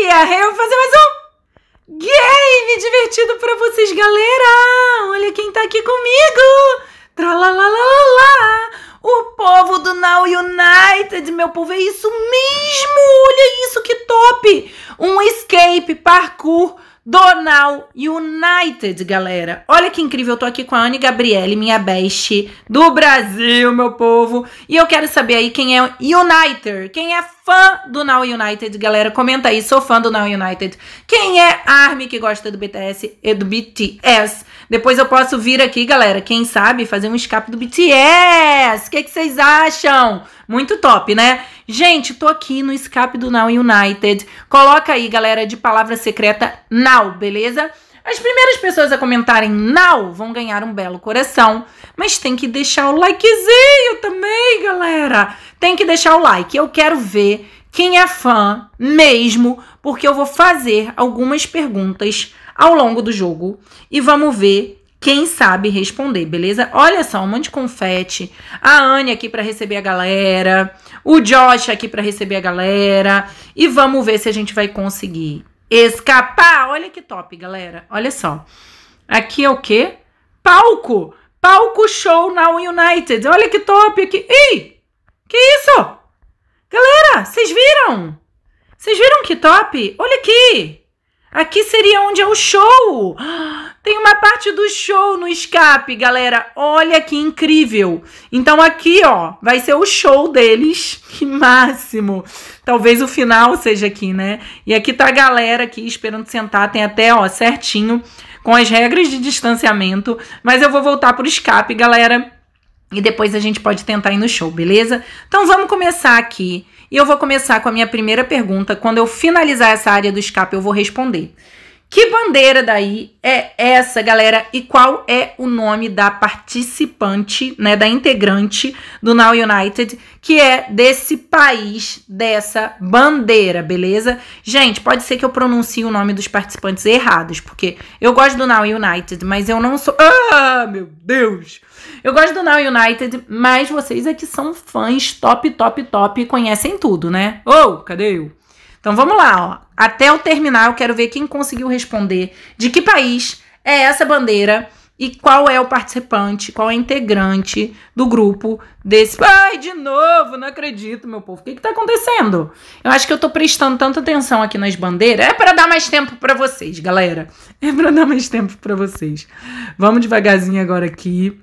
Eu vou fazer mais um game divertido para vocês, galera! Olha quem tá aqui comigo! Tralalalala! O povo do Now United, meu povo, é isso mesmo! Olha isso, que top! Um escape, parkour, Donal United, galera. Olha que incrível, eu tô aqui com a Anne Gabriele, minha best do Brasil, meu povo. E eu quero saber aí quem é United, quem é fã do Now United, galera. Comenta aí, sou fã do Now United. Quem é ARMY que gosta do BTS e do BTS? Depois eu posso vir aqui, galera, quem sabe, fazer um escape do BTS. O que, que vocês acham? Muito top, né? Gente, tô aqui no escape do Now United. Coloca aí, galera, de palavra secreta Now, beleza? As primeiras pessoas a comentarem Now vão ganhar um belo coração. Mas tem que deixar o likezinho também, galera. Tem que deixar o like. Eu quero ver quem é fã mesmo, porque eu vou fazer algumas perguntas ao longo do jogo e vamos ver quem sabe responder, beleza? Olha só, um monte de confete. A Anne aqui para receber a galera, o Josh aqui para receber a galera e vamos ver se a gente vai conseguir escapar. Olha que top, galera. Olha só. Aqui é o quê? Palco. Palco Show Now United. Olha que top aqui. Ih! Que isso? Galera, vocês viram? Vocês viram que top? Olha aqui. Aqui seria onde é o show. Tem uma parte do show no escape, galera. Olha que incrível. Então aqui, ó, vai ser o show deles. Que máximo. Talvez o final seja aqui, né? E aqui tá a galera aqui esperando sentar. Tem até, ó, certinho com as regras de distanciamento. Mas eu vou voltar pro escape, galera. E depois a gente pode tentar ir no show, beleza? Então vamos começar aqui. E eu vou começar com a minha primeira pergunta. Quando eu finalizar essa área do escape, eu vou responder. Que bandeira daí é essa, galera? E qual é o nome da participante, né, da integrante do Now United, que é desse país, dessa bandeira, beleza? Gente, pode ser que eu pronuncie o nome dos participantes errados, porque eu gosto do Now United, mas eu não sou. Ah, meu Deus! Eu gosto do Now United, mas vocês aqui é são fãs top, top, top e conhecem tudo, né? Ô, oh, cadê eu? Então vamos lá, ó. Até eu terminar, eu quero ver quem conseguiu responder de que país é essa bandeira e qual é o participante, qual é o integrante do grupo desse. Ai, de novo, não acredito, meu povo. O que, está acontecendo? Eu acho que eu estou prestando tanta atenção aqui nas bandeiras. É para dar mais tempo para vocês, galera. É para dar mais tempo para vocês. Vamos devagarzinho agora aqui.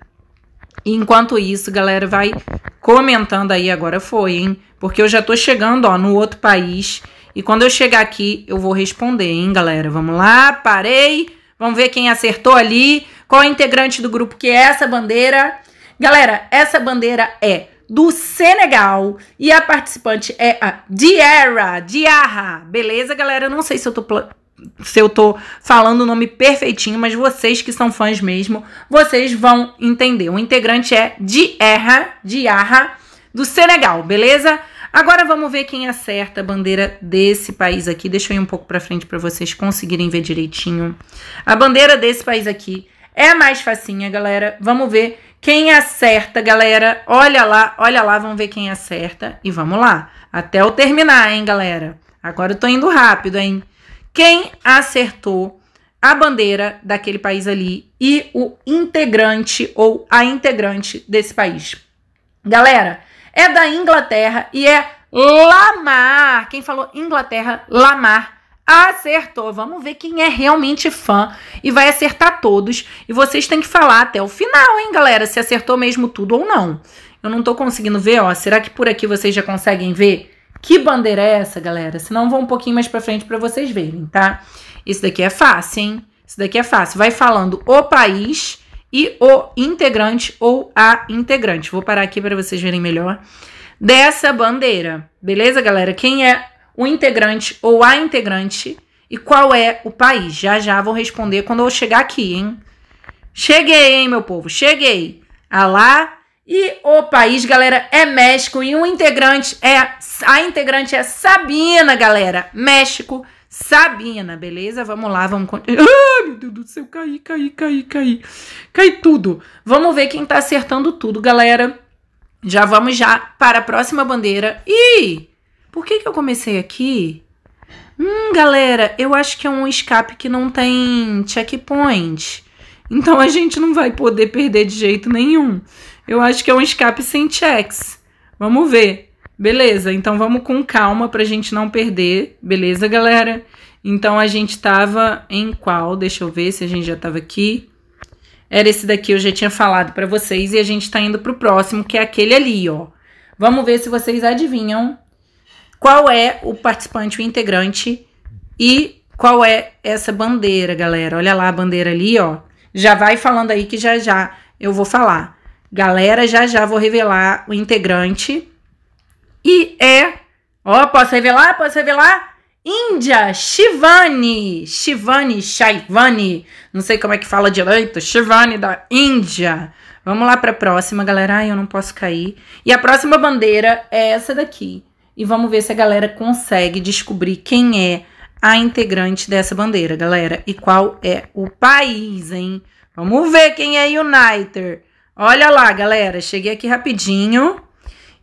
E enquanto isso, galera, vai comentando aí agora foi, hein? Porque eu já estou chegando, ó, no outro país e quando eu chegar aqui, eu vou responder, hein, galera? Vamos lá, parei. Vamos ver quem acertou ali. Qual é integrante do grupo que é essa bandeira? Galera, essa bandeira é do Senegal e a participante é a Diarra, Diarra. Beleza, galera? não sei se eu tô se eu tô falando o nome perfeitinho, mas vocês que são fãs mesmo, vocês vão entender. O integrante é Diarra, Diarra do Senegal, beleza? Agora vamos ver quem acerta a bandeira desse país aqui. Deixa eu ir um pouco para frente para vocês conseguirem ver direitinho. A bandeira desse país aqui é mais facinha, galera. Vamos ver quem acerta, galera. Olha lá, olha lá, vamos ver quem acerta e vamos lá. Até eu terminar, hein, galera. Agora eu tô indo rápido, hein. Quem acertou a bandeira daquele país ali e o integrante ou a integrante desse país. Galera, é da Inglaterra e é Lamar. Quem falou Inglaterra, Lamar. Acertou. Vamos ver quem é realmente fã e vai acertar todos. E vocês têm que falar até o final, hein, galera, se acertou mesmo tudo ou não. Eu não tô conseguindo ver, ó. Será que por aqui vocês já conseguem ver? Que bandeira é essa, galera? Se não, vou um pouquinho mais pra frente para vocês verem, tá? Isso daqui é fácil, hein? Isso daqui é fácil. Vai falando o país e o integrante ou a integrante. Vou parar aqui para vocês verem melhor dessa bandeira, beleza, galera? Quem é o integrante ou a integrante e qual é o país? Já já vou responder quando eu chegar aqui, hein? Cheguei, hein, meu povo? Cheguei. Alá ah e o país, galera, é México e o integrante é a integrante é Sabina, galera. México Sabina, beleza? Vamos lá, vamos. Ai, meu Deus do céu, caí, caí, caí, caí. Cai tudo. Vamos ver quem tá acertando tudo, galera. Já vamos já para a próxima bandeira. Ih! Por que que eu comecei aqui? Hum, galera, eu acho que é um escape que não tem checkpoint. Então a gente não vai poder perder de jeito nenhum. Eu acho que é um escape sem checks. Vamos ver. Beleza, então vamos com calma pra gente não perder, beleza, galera? Então a gente tava em qual? Deixa eu ver se a gente já tava aqui. Era esse daqui, eu já tinha falado para vocês e a gente tá indo pro próximo, que é aquele ali, ó. Vamos ver se vocês adivinham qual é o participante, o integrante e qual é essa bandeira, galera. Olha lá a bandeira ali, ó. Já vai falando aí que já já eu vou falar. Galera, já já vou revelar o integrante e é, ó, posso revelar, posso revelar, Índia, Shivani, Shivani, Shaivani, não sei como é que fala direito, Shivani da Índia. Vamos lá para a próxima, galera. Ai, eu não posso cair. E a próxima bandeira é essa daqui. E vamos ver se a galera consegue descobrir quem é a integrante dessa bandeira, galera. E qual é o país, hein? Vamos ver quem é Uniter. Olha lá, galera. Cheguei aqui rapidinho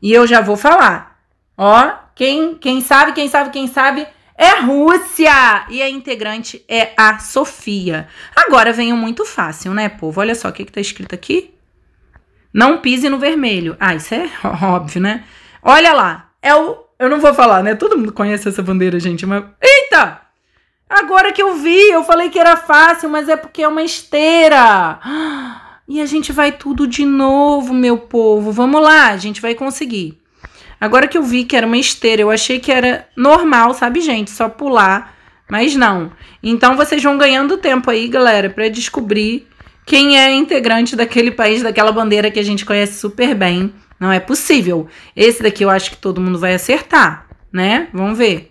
e eu já vou falar. Ó, quem, quem sabe, quem sabe, quem sabe é Rússia! E a integrante é a Sofia. Agora vem um muito fácil, né, povo? Olha só o que, que tá escrito aqui. Não pise no vermelho. Ah, isso é óbvio, né? Olha lá. É o. Eu não vou falar, né? Todo mundo conhece essa bandeira, gente, mas. Eita! Agora que eu vi, eu falei que era fácil, mas é porque é uma esteira. E a gente vai tudo de novo, meu povo. Vamos lá, a gente vai conseguir. Agora que eu vi que era uma esteira, eu achei que era normal, sabe, gente? Só pular, mas não. Então vocês vão ganhando tempo aí, galera, para descobrir quem é integrante daquele país, daquela bandeira que a gente conhece super bem. Não é possível. Esse daqui eu acho que todo mundo vai acertar, né? Vamos ver.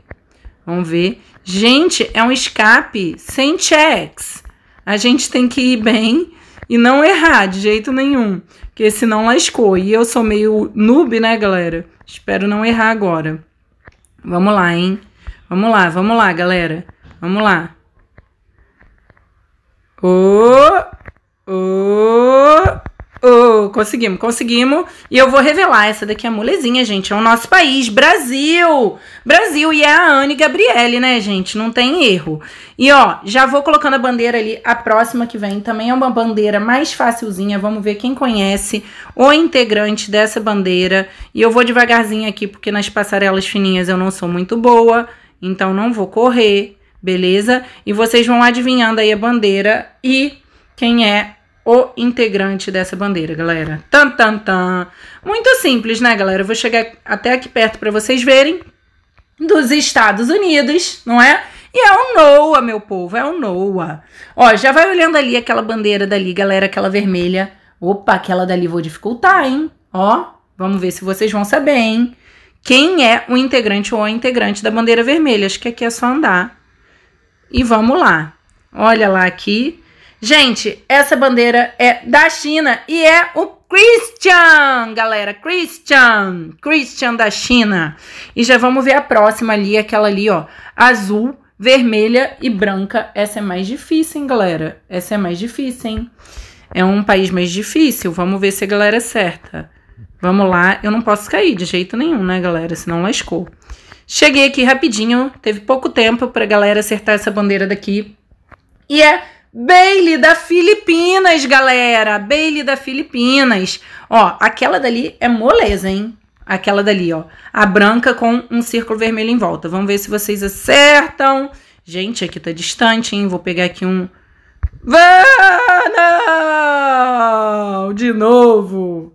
Vamos ver. Gente, é um escape sem checks. A gente tem que ir bem e não errar de jeito nenhum, porque senão lascou. E eu sou meio noob, né, galera? Espero não errar agora. Vamos lá, hein? Vamos lá, vamos lá, galera. Vamos lá. Oh! conseguimos, conseguimos. E eu vou revelar, essa daqui é a molezinha, gente. É o nosso país, Brasil! Brasil, e é a Anne Gabriele, né, gente? Não tem erro. E, ó, já vou colocando a bandeira ali, a próxima que vem também é uma bandeira mais facilzinha. Vamos ver quem conhece o integrante dessa bandeira. E eu vou devagarzinho aqui, porque nas passarelas fininhas eu não sou muito boa, então não vou correr, beleza? E vocês vão adivinhando aí a bandeira e quem é o integrante dessa bandeira, galera. Tan, tan, tan. Muito simples, né, galera? Eu vou chegar até aqui perto para vocês verem. Dos Estados Unidos, não é? E é o Noah, meu povo, é o Noah. Ó, já vai olhando ali aquela bandeira dali, galera, aquela vermelha. Opa, aquela dali vou dificultar, hein? Ó, vamos ver se vocês vão saber, hein? Quem é o integrante ou a integrante da bandeira vermelha? Acho que aqui é só andar. E vamos lá. Olha lá aqui, Gente, essa bandeira é da China e é o Christian, galera. Christian, Christian da China. E já vamos ver a próxima ali, aquela ali, ó, azul, vermelha e branca. Essa é mais difícil, hein, galera? Essa é mais difícil, hein? É um país mais difícil. Vamos ver se a galera é certa. Vamos lá. Eu não posso cair de jeito nenhum, né, galera? Senão lascou. Cheguei aqui rapidinho. Teve pouco tempo pra galera acertar essa bandeira daqui. E é Bailey da Filipinas, galera. Bailey da Filipinas. Ó, aquela dali é moleza, hein? Aquela dali, ó. A branca com um círculo vermelho em volta. Vamos ver se vocês acertam. Gente, aqui tá distante, hein? Vou pegar aqui um... Não! De novo!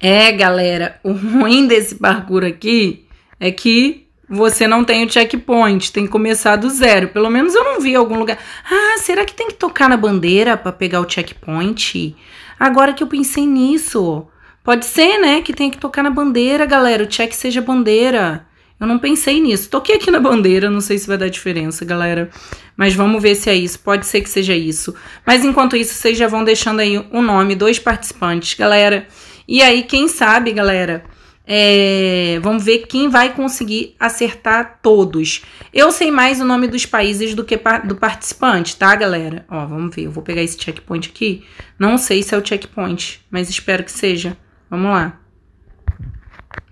É, galera, o ruim desse parkour aqui é que você não tem o checkpoint, tem que começar do zero. Pelo menos eu não vi algum lugar. Ah, será que tem que tocar na bandeira para pegar o checkpoint? Agora que eu pensei nisso, pode ser, né, que tenha que tocar na bandeira, galera, o check seja bandeira. Eu não pensei nisso. Toquei aqui na bandeira, não sei se vai dar diferença, galera. Mas vamos ver se é isso. Pode ser que seja isso. Mas enquanto isso, vocês já vão deixando aí o nome dos participantes, galera. E aí, quem sabe, galera, é, vamos ver quem vai conseguir acertar todos. Eu sei mais o nome dos países do que do participante, tá, galera? Ó, vamos ver. Eu vou pegar esse checkpoint aqui. Não sei se é o checkpoint, mas espero que seja. Vamos lá.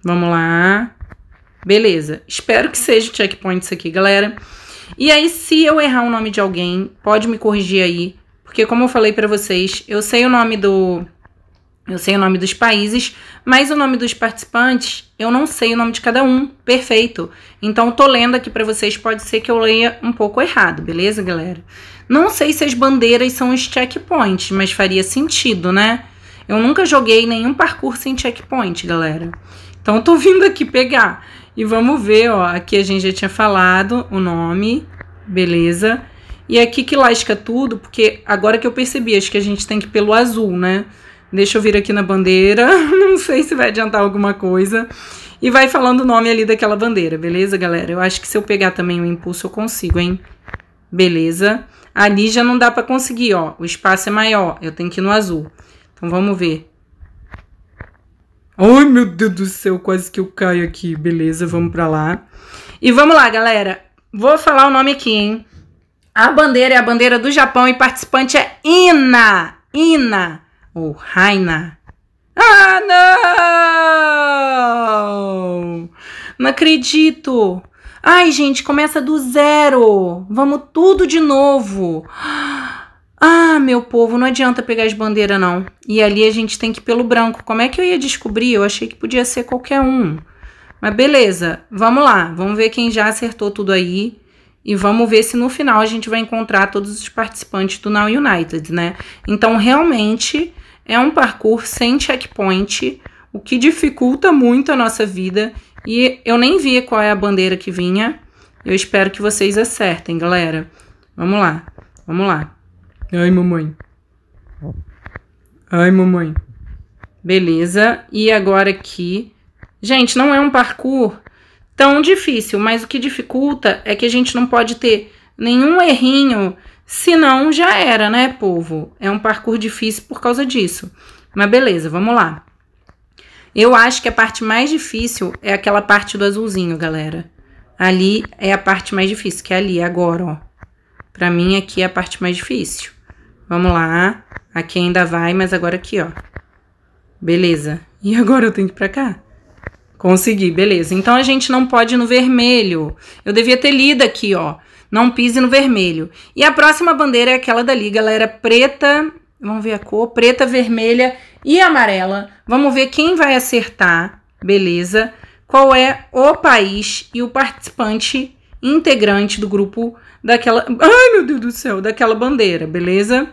Vamos lá. Beleza. Espero que seja o checkpoint isso aqui, galera. E aí, se eu errar o nome de alguém, pode me corrigir aí. Porque, como eu falei para vocês, eu sei o nome do eu sei o nome dos países, mas o nome dos participantes, eu não sei o nome de cada um. Perfeito. Então tô lendo aqui para vocês, pode ser que eu leia um pouco errado, beleza, galera? Não sei se as bandeiras são os checkpoints, mas faria sentido, né? Eu nunca joguei nenhum percurso sem checkpoint, galera. Então eu tô vindo aqui pegar. E vamos ver, ó, aqui a gente já tinha falado o nome, beleza? E aqui que lasca tudo, porque agora que eu percebi, acho que a gente tem que ir pelo azul, né? Deixa eu vir aqui na bandeira, não sei se vai adiantar alguma coisa. E vai falando o nome ali daquela bandeira, beleza, galera? Eu acho que se eu pegar também o impulso, eu consigo, hein? Beleza? Ali já não dá para conseguir, ó. O espaço é maior, eu tenho que ir no azul. Então, vamos ver. Ai, meu Deus do céu, quase que eu caio aqui. Beleza, vamos pra lá. E vamos lá, galera. Vou falar o nome aqui, hein? A bandeira é a bandeira do Japão e participante é Ina. Ina ou Raina. Ah, não! Não acredito! Ai, gente, começa do zero! Vamos tudo de novo! Ah, meu povo, não adianta pegar as bandeiras, não. E ali a gente tem que ir pelo branco. Como é que eu ia descobrir? Eu achei que podia ser qualquer um. Mas beleza, vamos lá. Vamos ver quem já acertou tudo aí. E vamos ver se no final a gente vai encontrar todos os participantes do Now United, né? Então, realmente, é um parkour sem checkpoint, o que dificulta muito a nossa vida. E eu nem via qual é a bandeira que vinha. Eu espero que vocês acertem, galera. Vamos lá, vamos lá. Ai, mamãe. Ai, mamãe. Beleza. E agora aqui. Gente, não é um parkour tão difícil, mas o que dificulta é que a gente não pode ter nenhum errinho, senão já era, né, povo? É um parkour difícil por causa disso. Mas beleza, vamos lá. Eu acho que a parte mais difícil é aquela parte do azulzinho, galera. Ali é a parte mais difícil, que é ali, agora, ó. Pra mim, aqui é a parte mais difícil. Vamos lá. Aqui ainda vai, mas agora aqui, ó. Beleza. E agora eu tenho que ir pra cá? Consegui, beleza. Então, a gente não pode ir no vermelho. Eu devia ter lido aqui, ó não pise no vermelho. E a próxima bandeira é aquela dali, galera, preta, vamos ver a cor, preta, vermelha e amarela. Vamos ver quem vai acertar, beleza? Qual é o país e o participante integrante do grupo daquela, ai meu Deus do céu, daquela bandeira, beleza?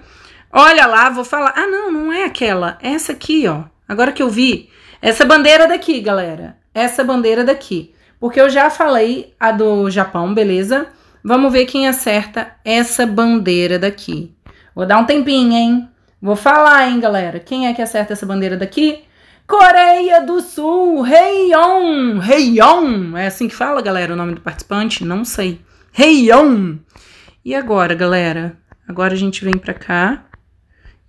Olha lá, vou falar, ah não, não é aquela, é essa aqui, ó. Agora que eu vi, essa bandeira daqui, galera. Essa bandeira daqui. Porque eu já falei a do Japão, beleza? Vamos ver quem acerta essa bandeira daqui. Vou dar um tempinho, hein? Vou falar, hein, galera? Quem é que acerta essa bandeira daqui? Coreia do Sul, Heion, Heion, é assim que fala, galera, o nome do participante? Não sei. Heion. E agora, galera? Agora a gente vem pra cá.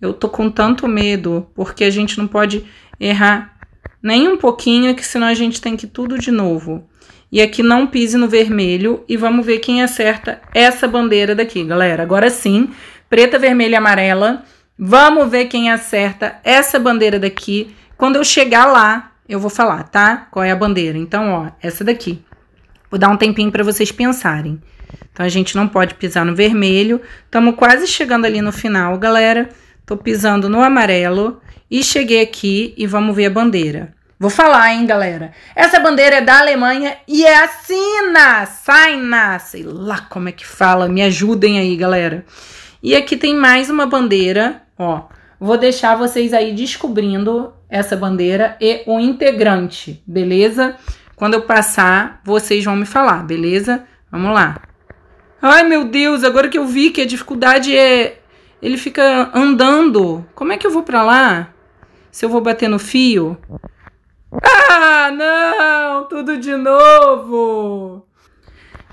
Eu tô com tanto medo, porque a gente não pode errar nem um pouquinho, que senão a gente tem que tudo de novo. E aqui não pise no vermelho. E vamos ver quem acerta essa bandeira daqui, galera. Agora sim, preta, vermelha e amarela. Vamos ver quem acerta essa bandeira daqui. Quando eu chegar lá, eu vou falar, tá? Qual é a bandeira. Então, ó, essa daqui. Vou dar um tempinho para vocês pensarem. Então, a gente não pode pisar no vermelho. Estamos quase chegando ali no final, galera. Tô pisando no amarelo. E cheguei aqui e vamos ver a bandeira. Vou falar, hein, galera. Essa bandeira é da Alemanha e é Sina, saina, sei lá como é que fala. Me ajudem aí, galera. E aqui tem mais uma bandeira, ó. Vou deixar vocês aí descobrindo essa bandeira e o integrante, beleza? Quando eu passar, vocês vão me falar, beleza? Vamos lá. Ai, meu Deus, agora que eu vi que a dificuldade é ele fica andando. Como é que eu vou para lá? Se eu vou bater no fio? Ah, não! Tudo de novo!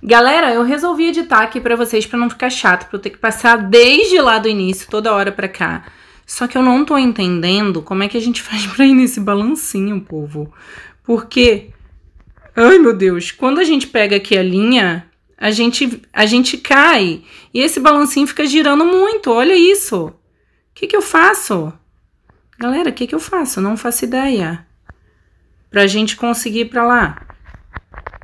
Galera, eu resolvi editar aqui para vocês para não ficar chato, para eu ter que passar desde lá do início toda hora para cá. Só que eu não tô entendendo como é que a gente faz para ir nesse balancinho, povo. Porque ai meu Deus, quando a gente pega aqui a linha, a gente a gente cai e esse balancinho fica girando muito. Olha isso. O que que eu faço? Galera, o que que eu faço? Não faço ideia para a gente conseguir para lá.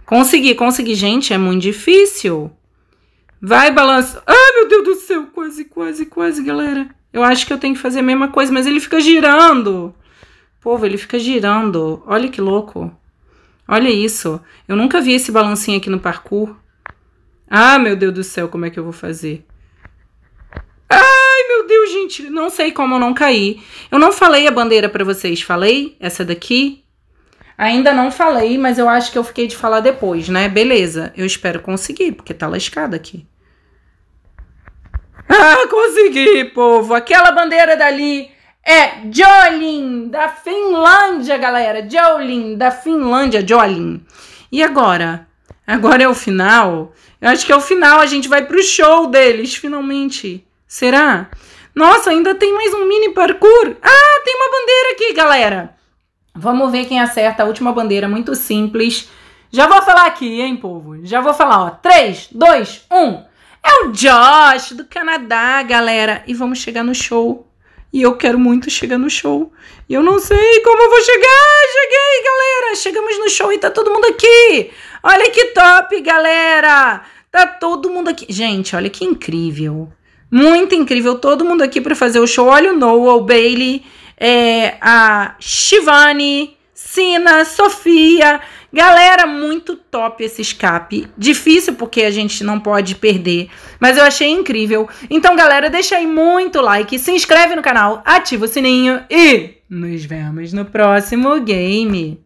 Conseguir, conseguir, gente, é muito difícil. Vai balança. Ai, ah, meu Deus do céu, quase, quase, quase, galera. Eu acho que eu tenho que fazer a mesma coisa, mas ele fica girando. Povo, ele fica girando. Olha que louco. Olha isso. Eu nunca vi esse balancinho aqui no parkour. Ah, meu Deus do céu, como é que eu vou fazer? Ai, meu Deus, gente, não sei como eu não caí. Eu não falei a bandeira para vocês, falei? Essa daqui? Ainda não falei, mas eu acho que eu fiquei de falar depois, né? Beleza, eu espero conseguir, porque tá lascada aqui. Ah, consegui, povo! Aquela bandeira dali é Jolin, da Finlândia, galera! Jolin, da Finlândia, Jolin. E agora? Agora é o final? Eu acho que é o final, a gente vai pro show deles, finalmente. Será? Nossa, ainda tem mais um mini parkour. Ah, tem uma bandeira aqui, galera. Vamos ver quem acerta a última bandeira, muito simples. Já vou falar aqui, hein, povo? Já vou falar, ó. 3, 2, 1. É o Josh do Canadá, galera. E vamos chegar no show. E eu quero muito chegar no show. E eu não sei como eu vou chegar. Cheguei, galera. Chegamos no show e tá todo mundo aqui. Olha que top, galera. Tá todo mundo aqui. Gente, olha que incrível. Muito incrível. Todo mundo aqui para fazer o show. Olha o Noah, o Bailey é, a Shivani, Sina, Sofia, galera muito top esse escape. Difícil porque a gente não pode perder, mas eu achei incrível. Então, galera, deixa aí muito like, se inscreve no canal, ativa o sininho e nos vemos no próximo game.